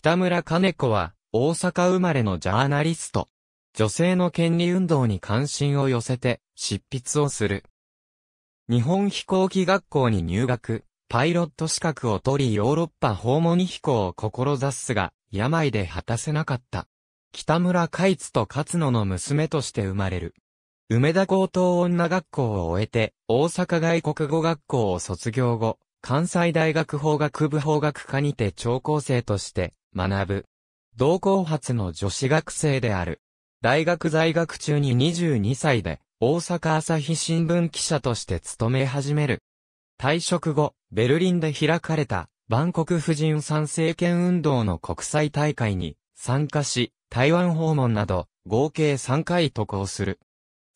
北村金子は、大阪生まれのジャーナリスト。女性の権利運動に関心を寄せて、執筆をする。日本飛行機学校に入学、パイロット資格を取りヨーロッパ訪問飛行を志すが、病で果たせなかった。北村海津と勝野の娘として生まれる。梅田高等女学校を終えて、大阪外国語学校を卒業後、関西大学法学部法学科にて聴講生として、学ぶ。同校発の女子学生である。大学在学中に22歳で、大阪朝日新聞記者として勤め始める。退職後、ベルリンで開かれた、万国婦人参政権運動の国際大会に参加し、台湾訪問など、合計3回渡航する。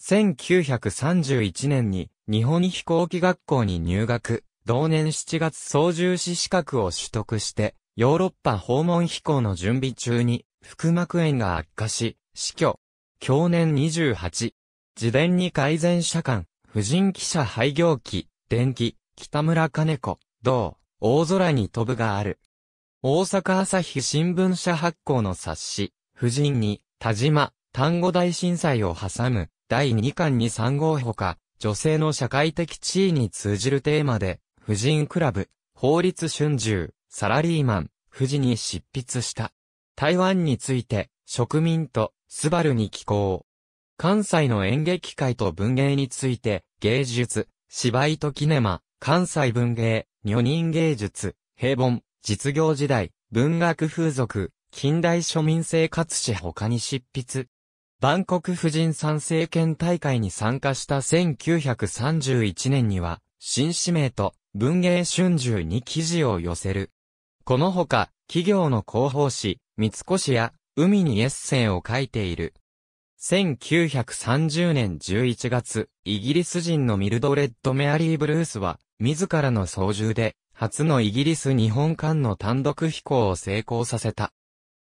1931年に、日本飛行機学校に入学、同年7月操縦士資格を取得して、ヨーロッパ訪問飛行の準備中に、腹膜炎が悪化し、死去。去年28。自伝に改善者間、婦人記者廃業期、電気、北村金子、同、大空に飛ぶがある。大阪朝日新聞社発行の冊子、婦人に、田島、単語大震災を挟む、第2巻に3号ほか、女性の社会的地位に通じるテーマで、婦人クラブ、法律春秋、サラリーマン、富士に執筆した。台湾について、植民と、スバルに寄港。関西の演劇界と文芸について、芸術、芝居とキネマ、関西文芸、女人芸術、平凡、実業時代、文学風俗、近代庶民生活史他に執筆。万国婦人参政権大会に参加した1931年には、新氏名と文芸春秋に記事を寄せる。このほか、企業の広報誌、三越や、海にエッセイを書いている。1930年11月、イギリス人のミルドレッド・メアリー・ブルースは、自らの操縦で、初のイギリス日本間の単独飛行を成功させた。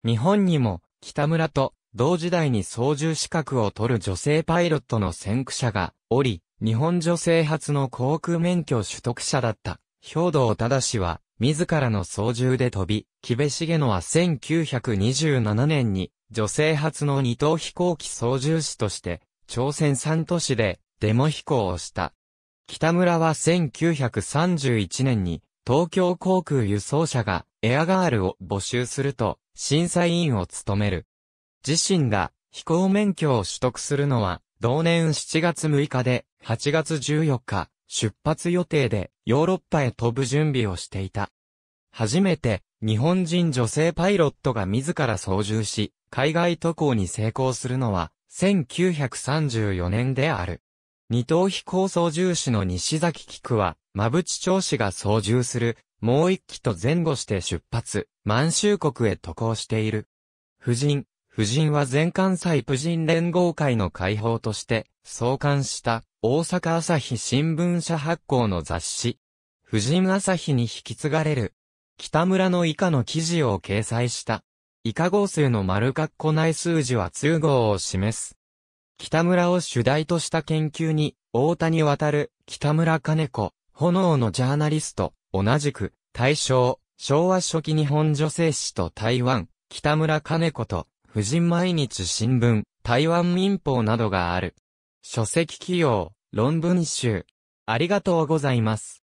日本にも、北村と、同時代に操縦資格を取る女性パイロットの先駆者が、おり、日本女性初の航空免許取得者だった、兵道氏は、自らの操縦で飛び、木部重野は1927年に、女性初の二等飛行機操縦士として、朝鮮三都市で、デモ飛行をした。北村は1931年に、東京航空輸送車が、エアガールを募集すると、審査委員を務める。自身が、飛行免許を取得するのは、同年7月6日で、8月14日、出発予定で、ヨーロッパへ飛ぶ準備をしていた。初めて、日本人女性パイロットが自ら操縦し、海外渡航に成功するのは、1934年である。二等飛行操縦士の西崎菊は、馬淵調氏が操縦する、もう一機と前後して出発、満州国へ渡航している。夫人、夫人は全関西婦人連合会の会報として、創刊した大阪朝日新聞社発行の雑誌、婦人朝日に引き継がれる、北村の以下の記事を掲載した。以下号数の丸括弧内数字は通号を示す。北村を主題とした研究に、大谷渡、る、北村金子、炎のジャーナリスト、同じく、大正、昭和初期日本女性誌と台湾、北村金子と、婦人毎日新聞、台湾民報などがある。書籍起用、論文集。ありがとうございます。